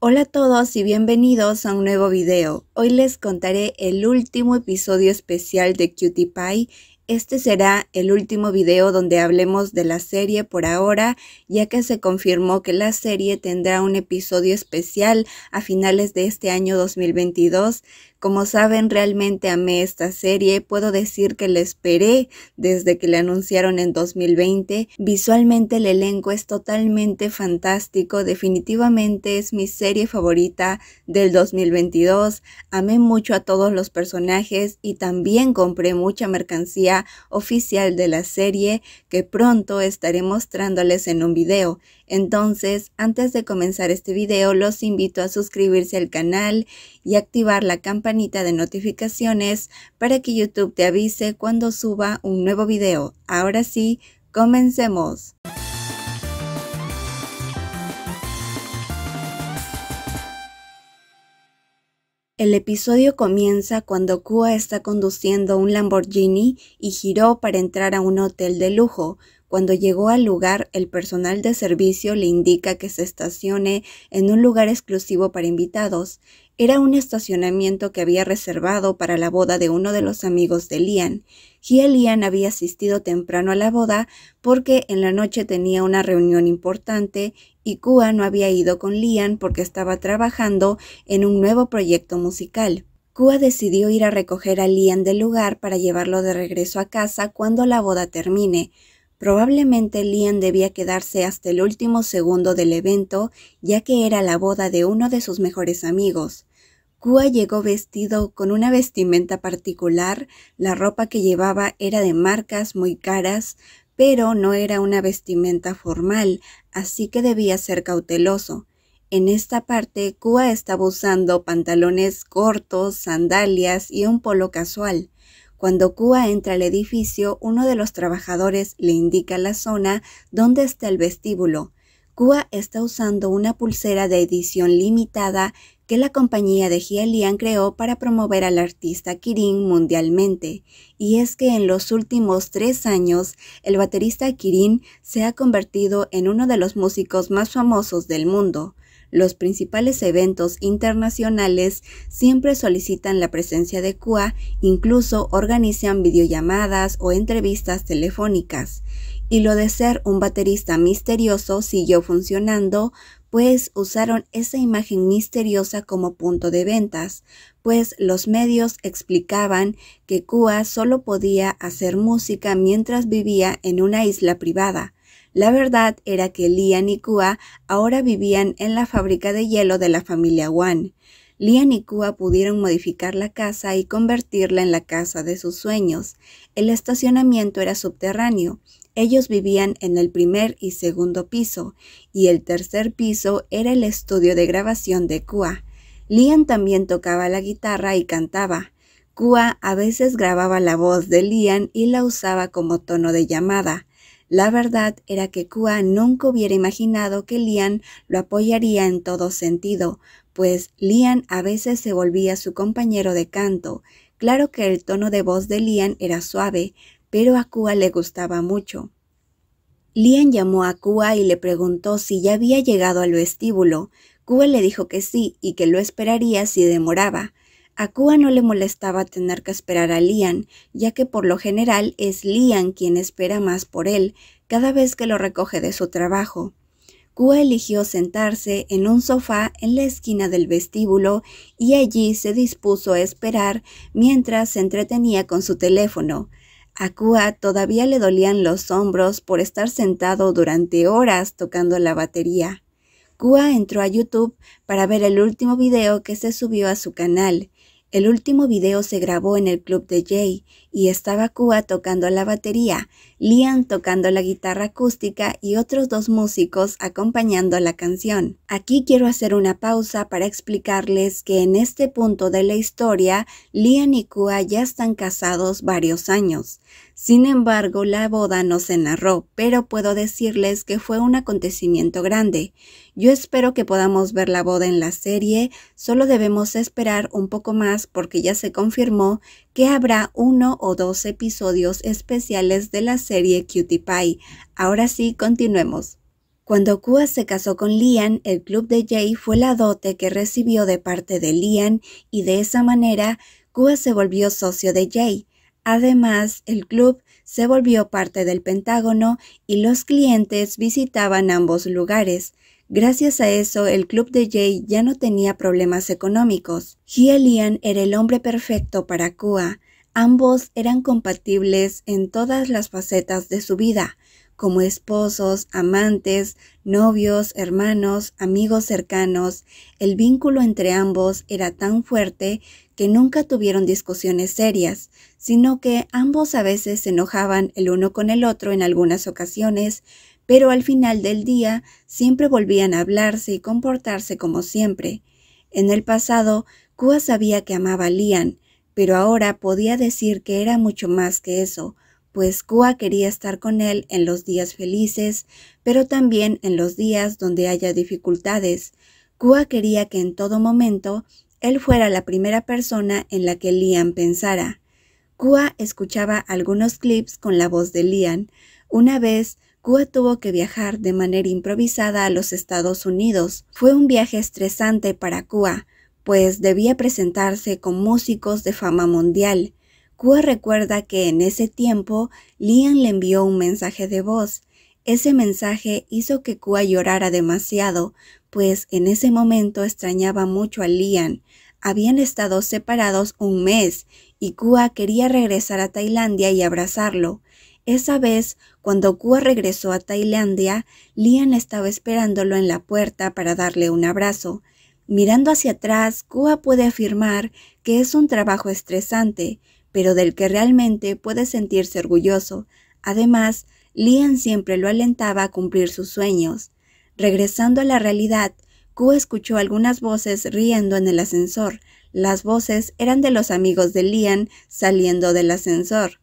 Hola a todos y bienvenidos a un nuevo video. Hoy les contaré el último episodio especial de Cutie Pie. Este será el último video donde hablemos de la serie por ahora, ya que se confirmó que la serie tendrá un episodio especial a finales de este año 2022 como saben, realmente amé esta serie, puedo decir que la esperé desde que la anunciaron en 2020. Visualmente el elenco es totalmente fantástico, definitivamente es mi serie favorita del 2022. Amé mucho a todos los personajes y también compré mucha mercancía oficial de la serie que pronto estaré mostrándoles en un video. Entonces, antes de comenzar este video, los invito a suscribirse al canal y activar la campanita campanita de notificaciones para que YouTube te avise cuando suba un nuevo video. Ahora sí, comencemos. El episodio comienza cuando Kua está conduciendo un Lamborghini y giró para entrar a un hotel de lujo, cuando llegó al lugar, el personal de servicio le indica que se estacione en un lugar exclusivo para invitados. Era un estacionamiento que había reservado para la boda de uno de los amigos de Lian. Gia Lian había asistido temprano a la boda porque en la noche tenía una reunión importante y Kua no había ido con Lian porque estaba trabajando en un nuevo proyecto musical. Kua decidió ir a recoger a Lian del lugar para llevarlo de regreso a casa cuando la boda termine. Probablemente Liam debía quedarse hasta el último segundo del evento, ya que era la boda de uno de sus mejores amigos. Kua llegó vestido con una vestimenta particular, la ropa que llevaba era de marcas muy caras, pero no era una vestimenta formal, así que debía ser cauteloso. En esta parte, Kua estaba usando pantalones cortos, sandalias y un polo casual. Cuando Kua entra al edificio, uno de los trabajadores le indica la zona donde está el vestíbulo. Kua está usando una pulsera de edición limitada que la compañía de Lian creó para promover al artista Kirin mundialmente, y es que en los últimos tres años el baterista Kirin se ha convertido en uno de los músicos más famosos del mundo. Los principales eventos internacionales siempre solicitan la presencia de CUA, incluso organizan videollamadas o entrevistas telefónicas. Y lo de ser un baterista misterioso siguió funcionando, pues usaron esa imagen misteriosa como punto de ventas, pues los medios explicaban que Kua solo podía hacer música mientras vivía en una isla privada, la verdad era que Lian y Kua ahora vivían en la fábrica de hielo de la familia Wan. Lian y Kua pudieron modificar la casa y convertirla en la casa de sus sueños. El estacionamiento era subterráneo. Ellos vivían en el primer y segundo piso, y el tercer piso era el estudio de grabación de Kua. Lian también tocaba la guitarra y cantaba. Kua a veces grababa la voz de Lian y la usaba como tono de llamada. La verdad era que Kua nunca hubiera imaginado que Lian lo apoyaría en todo sentido, pues Lian a veces se volvía su compañero de canto. Claro que el tono de voz de Lian era suave, pero a Kua le gustaba mucho. Lian llamó a Kua y le preguntó si ya había llegado al vestíbulo. Kua le dijo que sí y que lo esperaría si demoraba. A Kua no le molestaba tener que esperar a Lian, ya que por lo general es Lian quien espera más por él cada vez que lo recoge de su trabajo. Kua eligió sentarse en un sofá en la esquina del vestíbulo y allí se dispuso a esperar mientras se entretenía con su teléfono. A Kua todavía le dolían los hombros por estar sentado durante horas tocando la batería. Kua entró a YouTube para ver el último video que se subió a su canal. El último video se grabó en el club de Jay y estaba Kua tocando la batería, Lian tocando la guitarra acústica y otros dos músicos acompañando la canción. Aquí quiero hacer una pausa para explicarles que en este punto de la historia, Lian y Kua ya están casados varios años. Sin embargo, la boda no se narró, pero puedo decirles que fue un acontecimiento grande. Yo espero que podamos ver la boda en la serie, solo debemos esperar un poco más porque ya se confirmó que habrá uno o dos episodios especiales de la serie Cutie Pie. Ahora sí, continuemos. Cuando Kua se casó con Lian, el club de Jay fue la dote que recibió de parte de Lian y de esa manera Kua se volvió socio de Jay. Además, el club se volvió parte del Pentágono y los clientes visitaban ambos lugares. Gracias a eso, el club de Jay ya no tenía problemas económicos. Lian era el hombre perfecto para Kua. Ambos eran compatibles en todas las facetas de su vida, como esposos, amantes, novios, hermanos, amigos cercanos. El vínculo entre ambos era tan fuerte que nunca tuvieron discusiones serias, sino que ambos a veces se enojaban el uno con el otro en algunas ocasiones, pero al final del día siempre volvían a hablarse y comportarse como siempre. En el pasado, Kua sabía que amaba a Lian, pero ahora podía decir que era mucho más que eso, pues Kua quería estar con él en los días felices, pero también en los días donde haya dificultades. Kua quería que en todo momento él fuera la primera persona en la que Lian pensara. Kua escuchaba algunos clips con la voz de Lian. Una vez Kua tuvo que viajar de manera improvisada a los Estados Unidos. Fue un viaje estresante para Kua, pues debía presentarse con músicos de fama mundial. Kua recuerda que en ese tiempo Lian le envió un mensaje de voz. Ese mensaje hizo que Kua llorara demasiado, pues en ese momento extrañaba mucho a Lian. Habían estado separados un mes y Kua quería regresar a Tailandia y abrazarlo. Esa vez, cuando Kua regresó a Tailandia, Lian estaba esperándolo en la puerta para darle un abrazo. Mirando hacia atrás, Kua puede afirmar que es un trabajo estresante, pero del que realmente puede sentirse orgulloso. Además, Lian siempre lo alentaba a cumplir sus sueños. Regresando a la realidad, Kua escuchó algunas voces riendo en el ascensor. Las voces eran de los amigos de Lian saliendo del ascensor.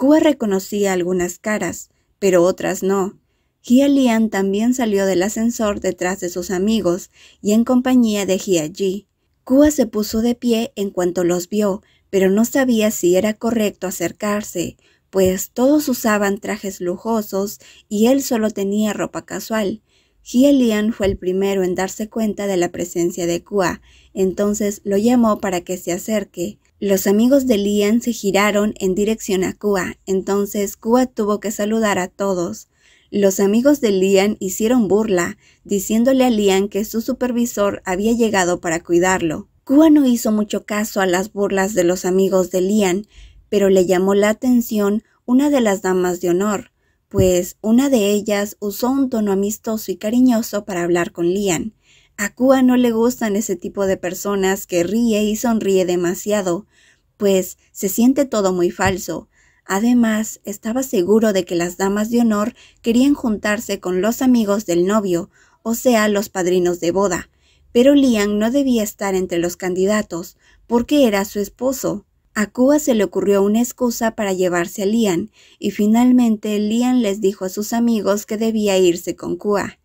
Kua reconocía algunas caras, pero otras no. Hia Lian también salió del ascensor detrás de sus amigos y en compañía de Hia Ji. se puso de pie en cuanto los vio, pero no sabía si era correcto acercarse, pues todos usaban trajes lujosos y él solo tenía ropa casual. Hia Lian fue el primero en darse cuenta de la presencia de Kua, entonces lo llamó para que se acerque. Los amigos de Lian se giraron en dirección a Kua, entonces Kua tuvo que saludar a todos. Los amigos de Lian hicieron burla, diciéndole a Lian que su supervisor había llegado para cuidarlo. Kua no hizo mucho caso a las burlas de los amigos de Lian, pero le llamó la atención una de las damas de honor, pues una de ellas usó un tono amistoso y cariñoso para hablar con Lian. A Kua no le gustan ese tipo de personas que ríe y sonríe demasiado, pues se siente todo muy falso. Además, estaba seguro de que las damas de honor querían juntarse con los amigos del novio, o sea, los padrinos de boda, pero Lian no debía estar entre los candidatos, porque era su esposo. A Kua se le ocurrió una excusa para llevarse a Lian, y finalmente Lian les dijo a sus amigos que debía irse con Kua.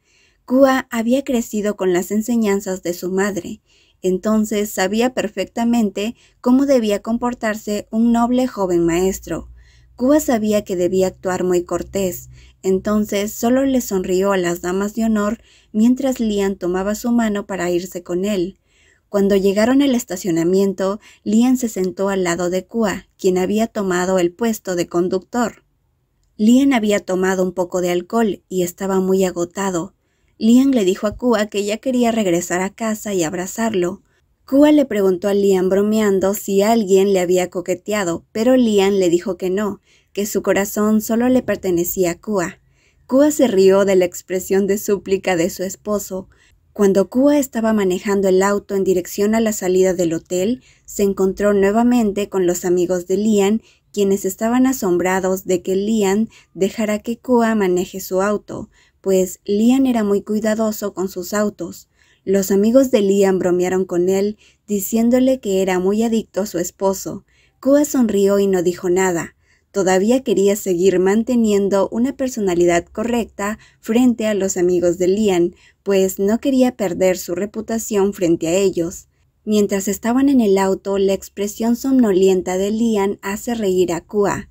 Kua había crecido con las enseñanzas de su madre, entonces sabía perfectamente cómo debía comportarse un noble joven maestro. Kua sabía que debía actuar muy cortés, entonces solo le sonrió a las damas de honor mientras Lian tomaba su mano para irse con él. Cuando llegaron al estacionamiento, Lian se sentó al lado de Kua, quien había tomado el puesto de conductor. Lian había tomado un poco de alcohol y estaba muy agotado, Lian le dijo a Kua que ya quería regresar a casa y abrazarlo. Kua le preguntó a Lian bromeando si alguien le había coqueteado, pero Lian le dijo que no, que su corazón solo le pertenecía a Kua. Kua se rió de la expresión de súplica de su esposo. Cuando Kua estaba manejando el auto en dirección a la salida del hotel, se encontró nuevamente con los amigos de Lian, quienes estaban asombrados de que Lian dejara que Kua maneje su auto, pues Lian era muy cuidadoso con sus autos. Los amigos de Lian bromearon con él, diciéndole que era muy adicto a su esposo. Kua sonrió y no dijo nada. Todavía quería seguir manteniendo una personalidad correcta frente a los amigos de Lian, pues no quería perder su reputación frente a ellos. Mientras estaban en el auto, la expresión somnolienta de Lian hace reír a Kua.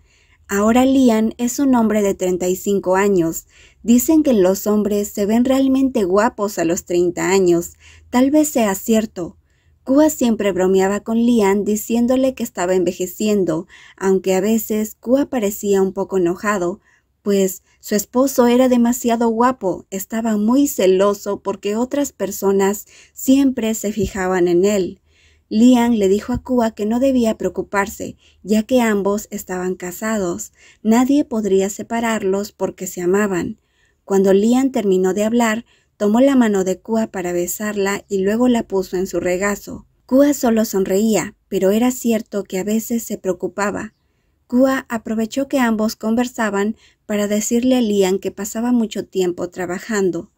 Ahora Lian es un hombre de 35 años. Dicen que los hombres se ven realmente guapos a los 30 años. Tal vez sea cierto. Cuba siempre bromeaba con Lian diciéndole que estaba envejeciendo, aunque a veces Cuba parecía un poco enojado, pues su esposo era demasiado guapo, estaba muy celoso porque otras personas siempre se fijaban en él. Lian le dijo a Cuba que no debía preocuparse, ya que ambos estaban casados. Nadie podría separarlos porque se amaban. Cuando Lian terminó de hablar, tomó la mano de Kua para besarla y luego la puso en su regazo. Kua solo sonreía, pero era cierto que a veces se preocupaba. Kua aprovechó que ambos conversaban para decirle a Lian que pasaba mucho tiempo trabajando.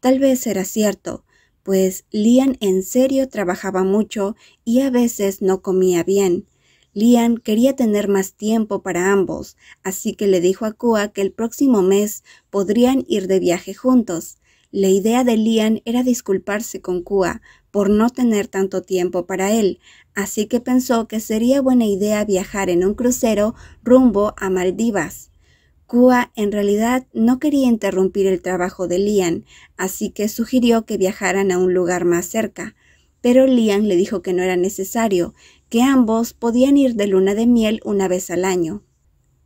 Tal vez era cierto, pues Lian en serio trabajaba mucho y a veces no comía bien. Lian quería tener más tiempo para ambos, así que le dijo a Kua que el próximo mes podrían ir de viaje juntos. La idea de Lian era disculparse con Kua por no tener tanto tiempo para él, así que pensó que sería buena idea viajar en un crucero rumbo a Maldivas. Kua en realidad no quería interrumpir el trabajo de Lian, así que sugirió que viajaran a un lugar más cerca, pero Lian le dijo que no era necesario, que ambos podían ir de luna de miel una vez al año.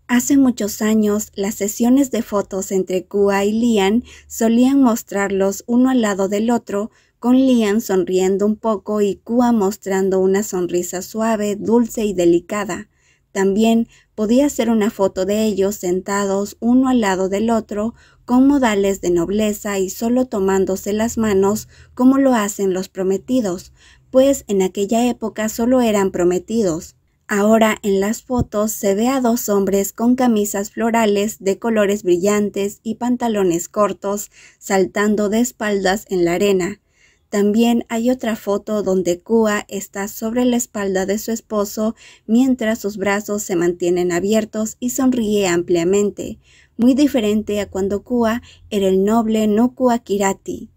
Hace muchos años, las sesiones de fotos entre Kua y Lian solían mostrarlos uno al lado del otro, con Lian sonriendo un poco y Kua mostrando una sonrisa suave, dulce y delicada. También podía ser una foto de ellos sentados uno al lado del otro, con modales de nobleza y solo tomándose las manos como lo hacen los prometidos, pues en aquella época solo eran prometidos. Ahora en las fotos se ve a dos hombres con camisas florales de colores brillantes y pantalones cortos saltando de espaldas en la arena. También hay otra foto donde Kua está sobre la espalda de su esposo mientras sus brazos se mantienen abiertos y sonríe ampliamente muy diferente a cuando Kua era el noble no Kua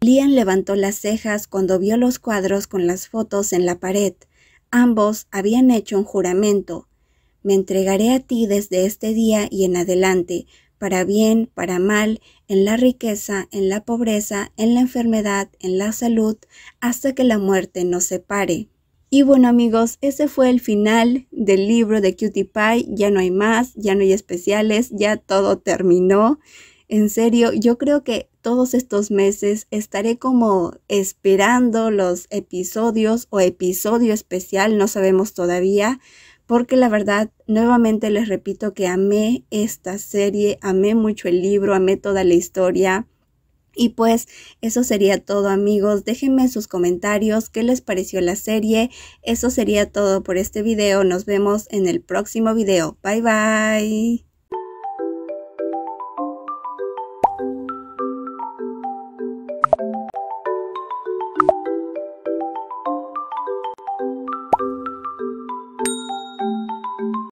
Lian levantó las cejas cuando vio los cuadros con las fotos en la pared. Ambos habían hecho un juramento. Me entregaré a ti desde este día y en adelante, para bien, para mal, en la riqueza, en la pobreza, en la enfermedad, en la salud, hasta que la muerte nos separe. Y bueno amigos, ese fue el final del libro de Cutie Pie. Ya no hay más, ya no hay especiales, ya todo terminó. En serio, yo creo que todos estos meses estaré como esperando los episodios o episodio especial, no sabemos todavía, porque la verdad, nuevamente les repito que amé esta serie, amé mucho el libro, amé toda la historia. Y pues eso sería todo amigos, déjenme sus comentarios, qué les pareció la serie, eso sería todo por este video, nos vemos en el próximo video, bye bye.